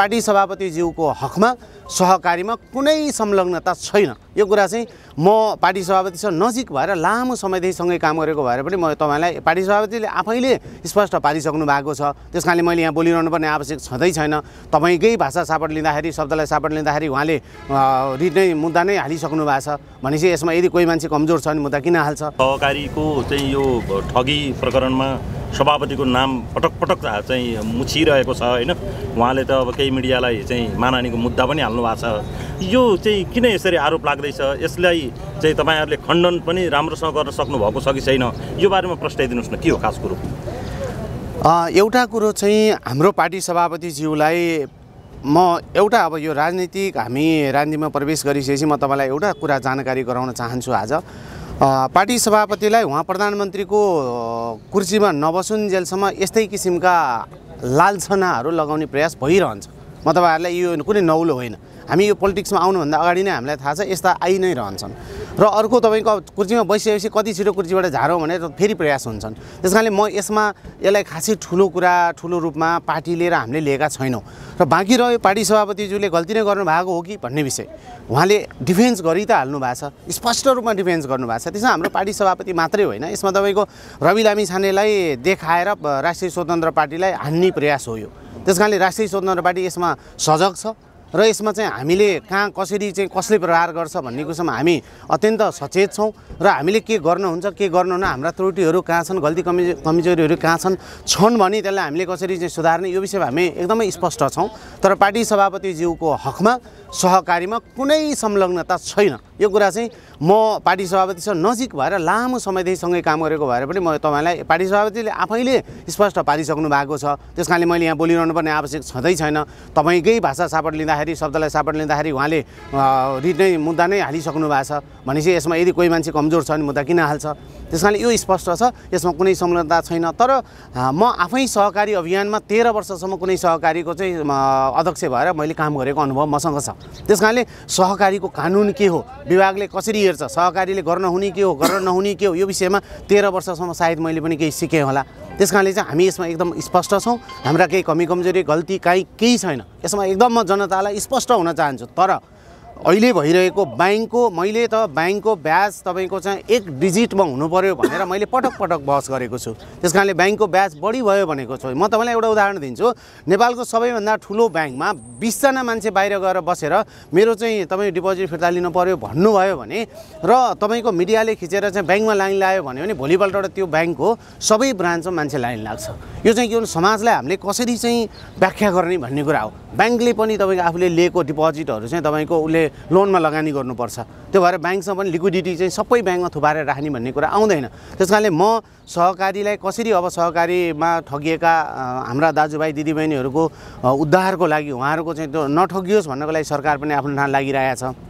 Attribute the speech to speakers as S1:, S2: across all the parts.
S1: party सभापतिज्यूको हकमा सहकारीमा कुनै संलग्नता छैन यो कुरा चाहिँ म पार्टी सभापतिसँग नजिक भएर लामो समयदेखि सँगै काम गरेको भएर पनि म तपाईँलाई पार्टी सभापतिले आफैले स्पष्ट पारिसक्नु भएको छ त्यस कारणले मैले यहाँ बोलिरहनु पर्ने आवश्यक छँदै छैन तपाईँकै भाषा सापट लिँदाखेरि शब्दलाई सापट लिँदाखेरि उहाँले रिट नै मुद्दा नै हालिसक्नु भएको छ भनेपछि यसमा यदि कोही मान्छे कमजोर छ भने मुद्दा किन हाल्छ सहकारीको चाहिँ यो ठगी प्रकरणमा सभापतिको नाम पटक पटक चाहिँ मुछिरहेको छ होइन उहाँले त अब केही मिडियालाई चाहिँ मानानीको मुद्दा पनि हाल्नु भएको छ यो चाहिँ किन यसरी आरोप लाग्दैछ यसलाई चाहिँ तपाईँहरूले खण्डन पनि राम्रोसँग गर्न सक्नुभएको छ कि छैन यो बारेमा प्रस्ताइदिनुहोस् न के हो खास कुरो एउटा कुरो चाहिँ हाम्रो पार्टी सभापतिज्यूलाई म एउटा अब यो राजनीतिक हामी राजनीतिमा प्रवेश गरिसकेपछि म तपाईँलाई एउटा कुरा जानकारी गराउन चाहन्छु आज पार्टी सभापतिलाई उहाँ प्रधानमन्त्रीको कुर्सीमा नबसुन्जेलसम्म यस्तै किसिमका लालछनाहरू लगाउने प्रयास भइरहन्छ म तपाईँहरूलाई यो कुनै नौलो होइन हामी यो पोलिटिक्समा आउनुभन्दा अगाडि नै हामीलाई थाहा छ यस्ता आइ नै रहन्छन् र अर्को तपाईँको कुर्सीमा बसिसकेपछि कति छिटो कुर्सीबाट झारौँ भनेर फेरि प्रयास हुन्छन् त्यस कारणले म यसमा यसलाई खासै ठुलो कुरा ठुलो रूपमा पार्टी लिएर हामीले लिएका छैनौँ र बाँकी रह्यो पार्टी सभापतिज्यूले गल्ती नै गर्नुभएको हो कि भन्ने विषय उहाँले डिफेन्स गरि त हाल्नु भएको छ स्पष्ट रूपमा डिफेन्स गर्नुभएको छ त्यसमा हाम्रो पार्टी सभापति मात्रै होइन यसमा तपाईँको रवि लामी छानेलाई देखाएर राष्ट्रिय स्वतन्त्र पार्टीलाई हान्ने प्रयास हो यो त्यस कारणले राष्ट्रिय स्वतन्त्र पार्टी यसमा सजग छ र यसमा चाहिँ हामीले कहाँ कसरी चाहिँ कसले प्रहार गर्छ भन्ने कुरोसम्म हामी अत्यन्त सचेत छौँ र हामीले के गर्न हुन्छ के गर्नु हुन हाम्रा त्रुटिहरू कहाँ छन् गल्ती कमि कमजोरीहरू कहाँ छन् छन् भने त्यसलाई हामीले कसरी चाहिँ सुधार्ने यो विषयमा हामी एकदमै स्पष्ट छौँ तर पार्टी सभापतिज्यूको हकमा सहकारीमा कुनै संलग्नता छैन यो कुरा चाहिँ म पार्टी सभापतिसँग नजिक भएर लामो समयदेखि सँगै काम गरेको भएर पनि म तपाईँलाई पार्टी सभापतिले आफैले स्पष्ट पारिसक्नु भएको छ त्यस कारणले मैले यहाँ बोलिरहनु पर्ने आवश्यक छँदै छैन तपाईँकै भाषा सापट लिँदाखेरि लिँदाखेरि शब्दलाई सापट लिँदाखेरि उहाँले रिट नै मुद्दा नै हालिसक्नु भएको छ भनेपछि यसमा यदि कोही मान्छे कमजोर छ भने मुद्दा किन हाल्छ त्यस कारणले यो स्पष्ट छ यसमा कुनै संलग्नता छैन तर म आफै सहकारी अभियानमा तेह्र वर्षसम्म कुनै सहकारीको चाहिँ अध्यक्ष भएर मैले काम गरेको अनुभव मसँग छ त्यस कारणले सहकारीको कानुन के हो विभागले कसरी हेर्छ सहकारीले गर्न हुने के हो गर्न नहुने के हो यो विषयमा तेह्र वर्षसम्म सायद मैले पनि केही सिकेँ होला त्यस कारणले चाहिँ हामी यसमा एकदम स्पष्ट छौँ हाम्रा केही कमी कमजोरी गल्ती काहीँ केही छैन यसमा एकदम म जनतालाई स्पष्ट हुन चाहन्छु तर अहिले भइरहेको ब्याङ्कको मैले त ब्याङ्कको ब्याज तपाईँको चाहिँ एक डिजिटमा हुनु पऱ्यो भनेर मैले पटक पटक बहस गरेको छु त्यस कारणले ब्याङ्कको ब्याज बढी भयो भनेको छु म तपाईँलाई एउटा उदाहरण दिन्छु नेपालको सबैभन्दा ठुलो ब्याङ्कमा बिसजना मान्छे बाहिर गएर बसेर मेरो चाहिँ तपाईँ डिपोजिट फिर्ता लिनु पऱ्यो भन्नुभयो भने र तपाईँको मिडियाले खिचेर चाहिँ ब्याङ्कमा लाइन लगायो भन्यो भने भोलिपल्टबाट त्यो ब्याङ्कको सबै ब्रान्चमा मान्छे लाइन लाग्छ यो चाहिँ के भन्नु समाजलाई हामीले कसरी चाहिँ व्याख्या गर्ने भन्ने कुरा हो ब्याङ्कले पनि तपाईँको आफूले लिएको डिपोजिटहरू चाहिँ तपाईँको उसले लोनमा लगानी गर्नुपर्छ त्यो भएर ब्याङ्कसँग पनि लिक्विडिटी चाहिँ सबै ब्याङ्कमा थुपारेर राख्ने भन्ने कुरा आउँदैन त्यस कारणले म सहकारीलाई कसरी अब सहकारीमा ठगिएका हाम्रा दाजुभाइ दिदीबहिनीहरूको उद्धारको लागि उहाँहरूको चाहिँ त्यो नठगियोस् भन्नको लागि सरकार पनि आफ्नो ठाउँ छ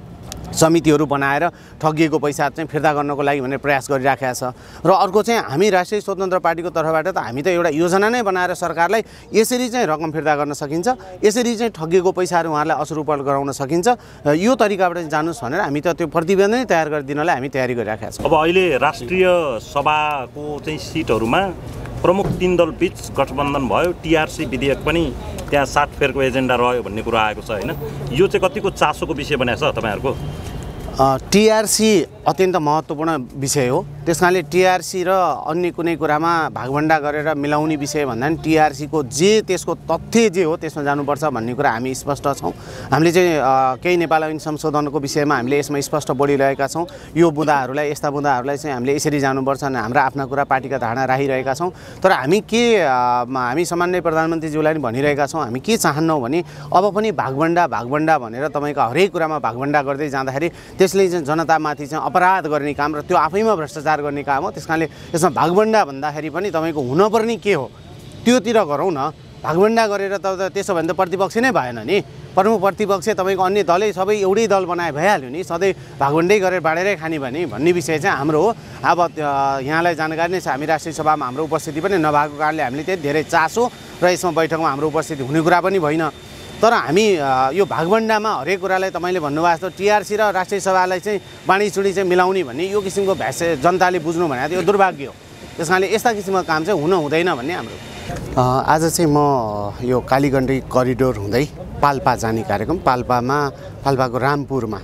S1: समितिहरू बनाएर ठगिएको पैसा चाहिँ फिर्ता गर्नको लागि भनेर प्रयास गरिराखेका छ र अर्को चाहिँ हामी राष्ट्रिय स्वतन्त्र पार्टीको तर्फबाट त हामी त एउटा योजना नै बनाएर सरकारलाई यसरी चाहिँ रकम फिर्ता गर्न सकिन्छ यसरी चाहिँ ठगिएको पैसाहरू उहाँहरूलाई असरुपल गराउन सकिन्छ यो तरिकाबाट जानुहोस् भनेर हामी त त्यो प्रतिवेदन नै तयार गरिदिनलाई हामी तयारी गरिराखेका छौँ अब अहिले राष्ट्रिय सभाको चाहिँ सिटहरूमा प्रमुख तिन दलबिच गठबन्धन भयो टिआरसी विधेयक पनि त्यहाँ सात फेरको एजेन्डा रह्यो भन्ने कुरा आएको छ होइन यो चाहिँ कतिको चासोको विषय बनाएको छ तपाईँहरूको टिआरसी अत्यन्त महत्त्वपूर्ण विषय हो त्यस कारणले टिआरसी र अन्य कुनै कुरामा भागभन्डा गरेर मिलाउने विषय भन्दा पनि टिआरसीको जे त्यसको तथ्य जे हो त्यसमा जानुपर्छ भन्ने कुरा हामी स्पष्ट छौँ हामीले चाहिँ केही नेपाल ऐन संशोधनको विषयमा हामीले यसमा स्पष्ट बोलिरहेका छौँ यो बुँदाहरूलाई यस्ता बुँदाहरूलाई चाहिँ हामीले यसरी जानुपर्छ हाम्रा आफ्ना कुरा पार्टीका धारणा राखिरहेका छौँ तर हामी के हामी सामान्य प्रधानमन्त्रीज्यूलाई पनि भनिरहेका छौँ हामी के चाहन्नौँ भने अब पनि भागभन्डा भागभन्डा भनेर तपाईँको हरेक कुरामा भागभन्डा गर्दै जाँदाखेरि त्यसले चाहिँ जनतामाथि चाहिँ अपराध गर्ने काम र त्यो आफैमा भ्रष्टाचार गर्ने काम हो त्यस कारणले यसमा भागभन्डा भन्दाखेरि पनि तपाईँको हुनपर्ने के हो त्योतिर गरौँ न भागभन्डा गरेर त त्यसो भने त प्रतिपक्ष नै भएन नि प्रमुख प्रतिपक्ष तपाईँको अन्य दलै सबै एउटै दल बनाए भइहाल्यो नि सधैँ भागभन्डै गरेर बाँडेरै खाने भने भन्ने विषय चाहिँ हाम्रो हो अब यहाँलाई जानकारी नै छ हामी राष्ट्रिय सभामा हाम्रो उपस्थिति पनि नभएको कारणले हामीले त्यही धेरै चासो र यसमा बैठकमा हाम्रो उपस्थिति हुने कुरा पनि भएन तर हामी यो भागभन्डामा हरेक कुरालाई तपाईँले भन्नुभएको जस्तो टिआरसी र राष्ट्रिय सभालाई चाहिँ बाँडीचुँडी चाहिँ मिलाउने भन्ने यो किसिमको भ्यासे जनताले बुझ्नु भनेको यो दुर्भाग्य हो त्यस कारणले यस्ता किसिमको काम चाहिँ हुन हुँदैन भन्ने हाम्रो आज चाहिँ म यो कालीगण्डी करिडोर हुँदै पाल्पा जाने कार्यक्रम पाल्पामा पाल्पाको रामपुरमा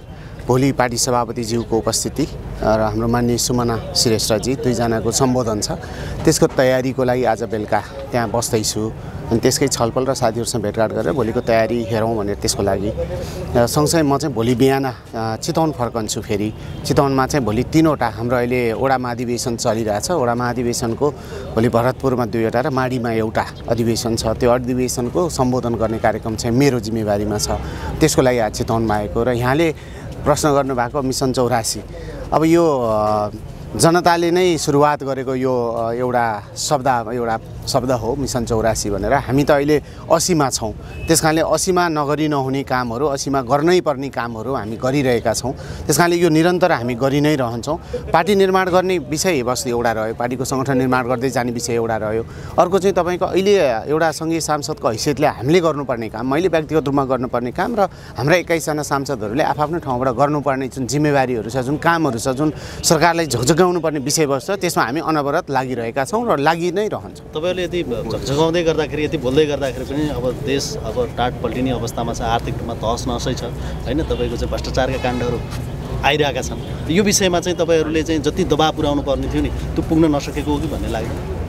S1: भोलि पार्टी सभापतिज्यूको उपस्थिति र हाम्रो मान्य सुमना श्रेष्ठजी दुईजनाको सम्बोधन छ त्यसको तयारीको लागि आज बेलुका त्यहाँ बस्दैछु अनि त्यसकै छलफल र साथीहरूसँग भेटघाट गरेर भोलिको तयारी हेरौँ भनेर त्यसको लागि सँगसँगै म चाहिँ भोलि बिहान चितवन फर्कन्छु फेरि चितवनमा चाहिँ भोलि तिनवटा हाम्रो अहिले ओडा महाधिवेशन छ ओडा महाधिवेशनको भोलि भरतपुरमा दुईवटा र माडीमा एउटा अधिवेशन छ त्यो अधिवेशनको सम्बोधन गर्ने कार्यक्रम चाहिँ मेरो जिम्मेवारीमा छ त्यसको लागि आज चितवनमा आएको र यहाँले प्रश्न गर्नुभएको मिसन चौरासी अब यो जनताले नै सुरुवात गरेको यो एउटा शब्द एउटा शब्द हो मिसन चौरासी भनेर हामी त अहिले असीमा छौँ त्यस कारणले असीमा नगरी नहुने कामहरू असीमा गर्नै पर्ने कामहरू हामी गरिरहेका छौँ त्यस कारणले यो निरन्तर हामी गरि नै रहन्छौँ पार्टी निर्माण गर्ने विषय वस्तु एउटा रह्यो पार्टीको सङ्गठन निर्माण गर्दै जाने विषय एउटा रह्यो अर्को चाहिँ तपाईँको अहिले एउटा सङ्घीय सांसदको हैसियतले हामीले गर्नुपर्ने काम मैले व्यक्तिगत रूपमा गर्नुपर्ने काम र हाम्रा एक्काइसजना सांसदहरूले आफ्नो ठाउँबाट गर्नुपर्ने जुन जिम्मेवारीहरू छ जुन कामहरू छ जुन सरकारलाई झकझक जगाउनुपर्ने विषयवस्तु त्यसमा हामी अनवरत लागिरहेका छौँ र लागि नै रहन्छौँ तपाईँहरूले यति झकझगाउँदै गर्दाखेरि यति बोल्दै गर्दाखेरि पनि अब देश अब टाट पल्टिने अवस्थामा छ आर्थिक रूपमा तहस नहसै छ होइन तपाईँको चाहिँ भ्रष्टाचारका काण्डहरू आइरहेका छन् यो विषयमा चाहिँ तपाईँहरूले चाहिँ जति दबाब पुर्याउनु पर्ने थियो नि त्यो पुग्न नसकेको हो कि भन्ने लाग्यो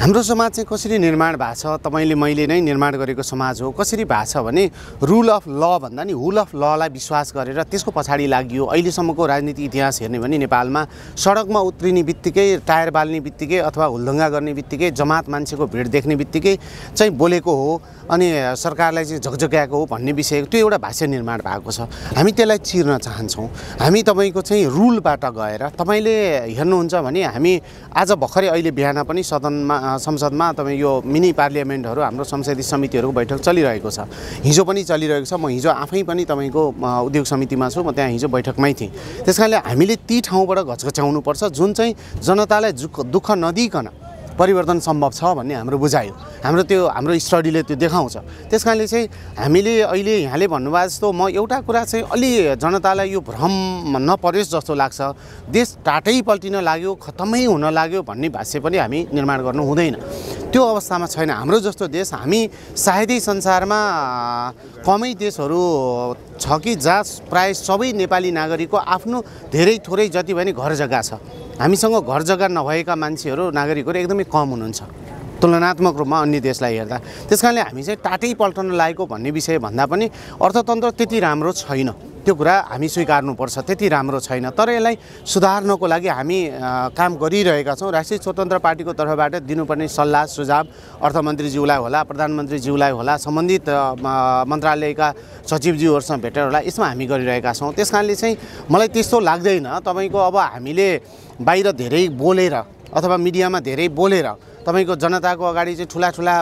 S1: हाम्रो समाज चाहिँ कसरी निर्माण भएको छ तपाईँले मैले नै निर्माण गरेको समाज हो कसरी भएको छ भने रुल अफ ल भन्दा नि हुल अफ ललाई विश्वास गरेर त्यसको पछाडि लाग्यो अहिलेसम्मको राजनीतिक इतिहास हेर्ने भने नेपालमा सडकमा उत्रिने बित्तिकै टायर बाल्ने बित्तिकै अथवा हुल्लङ्घा गर्ने बित्तिकै जमात मान्छेको भिड देख्ने बित्तिकै चाहिँ बोलेको हो अनि सरकारलाई चाहिँ झकझक्याएको हो भन्ने विषय त्यो एउटा भाष्य निर्माण भएको छ हामी त्यसलाई चिर्न चाहन्छौँ हामी तपाईँको चाहिँ रुलबाट गएर तपाईँले हेर्नुहुन्छ भने हामी आज भर्खरै अहिले बिहान पनि सदनमा संसदमा तपाईँ यो मिनी पार्लियामेन्टहरू हाम्रो संसदीय समितिहरूको बैठक चलिरहेको छ हिजो पनि चलिरहेको छ म हिजो आफै पनि तपाईँको उद्योग समितिमा छु म त्यहाँ हिजो बैठकमै थिएँ त्यस हामीले ती ठाउँबाट घचघच्याउनुपर्छ जुन चाहिँ जनतालाई दुःख नदिइकन परिवर्तन सम्भव छ भन्ने हाम्रो बुझायो हाम्रो त्यो हाम्रो स्टडीले त्यो देखाउँछ त्यस कारणले चाहिँ हामीले अहिले यहाँले भन्नुभएको जस्तो म एउटा कुरा चाहिँ अलि जनतालाई यो भ्रम नपरोस् जस्तो लाग्छ देश टाटै पल्टिन लाग्यो खत्तमै हुन लाग्यो भन्ने भाष्य पनि हामी निर्माण गर्नु हुँदैन त्यो अवस्थामा छैन हाम्रो जस्तो देश हामी सायदै संसारमा कमै देशहरू छ कि जहाँ प्रायः सबै नेपाली नागरिकको आफ्नो धेरै थोरै जति पनि घर जग्गा छ हामीसँग घर जग्गा नभएका मान्छेहरू नागरिकहरू एकदमै कम हुनुहुन्छ तुलनात्मक रूपमा अन्य देशलाई हेर्दा त्यस कारणले हामी चाहिँ टाटै पल्टन लागेको भन्ने विषय भन्दा पनि अर्थतन्त्र त्यति राम्रो छैन त्यो कुरा हामी स्वीकार्नुपर्छ त्यति राम्रो छैन तर यसलाई सुधार्नको लागि हामी काम गरिरहेका छौँ राष्ट्रिय स्वतन्त्र पार्टीको तर्फबाट दिनुपर्ने सल्लाह सुझाव अर्थमन्त्रीज्यूलाई होला प्रधानमन्त्रीज्यूलाई होला सम्बन्धित मन्त्रालयका सचिवज्यूहरूसँग भेटेर होला यसमा हामी गरिरहेका छौँ त्यस कारणले चाहिँ मलाई त्यस्तो लाग्दैन तपाईँको अब हामीले बाहिर धेरै बोलेर अथवा मिडियामा धेरै बोलेर तपाईँको जनताको अगाडि चाहिँ ठुला ठुला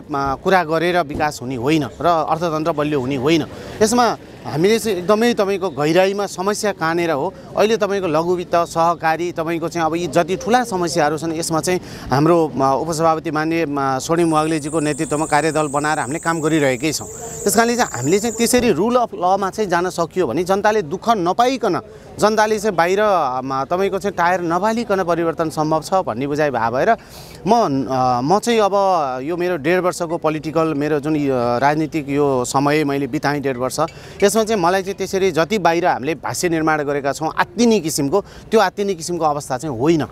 S1: कुरा गरेर विकास हुने होइन र अर्थतन्त्र बलियो हुने होइन यसमा हामीले चाहिँ एकदमै तपाईँको गहिराइमा समस्या कानेर हो अहिले तपाईँको लघुवित्त सहकारी तपाईँको चाहिँ अब यी जति ठुला समस्याहरू छन् यसमा चाहिँ हाम्रो उपसभापति मान्य सोनी मुवाग्लेजीको नेतृत्वमा कार्यदल बनाएर हामीले काम गरिरहेकै छौँ त्यस कारणले चाहिँ हामीले चाहिँ त्यसरी रुल अफ लमा चाहिँ जान सकियो भने जनताले दुःख नपाइकन जनताले चाहिँ बाहिर तपाईँको चाहिँ टायर नबालिकन परिवर्तन सम्भव छ भन्ने बुझाइ भए भएर म म चाहिँ अब यो मेरो डेढ वर्षको पोलिटिकल मेरो जुन राजनीतिक यो समय मैले बिताएँ डेढ वर्ष यसमा त्यसमा चाहिँ मलाई चाहिँ त्यसरी जति बाहिर हामीले भाष्य निर्माण गरेका छौँ आत्तिनी किसिमको त्यो आत्तिनी किसिमको अवस्था चाहिँ होइन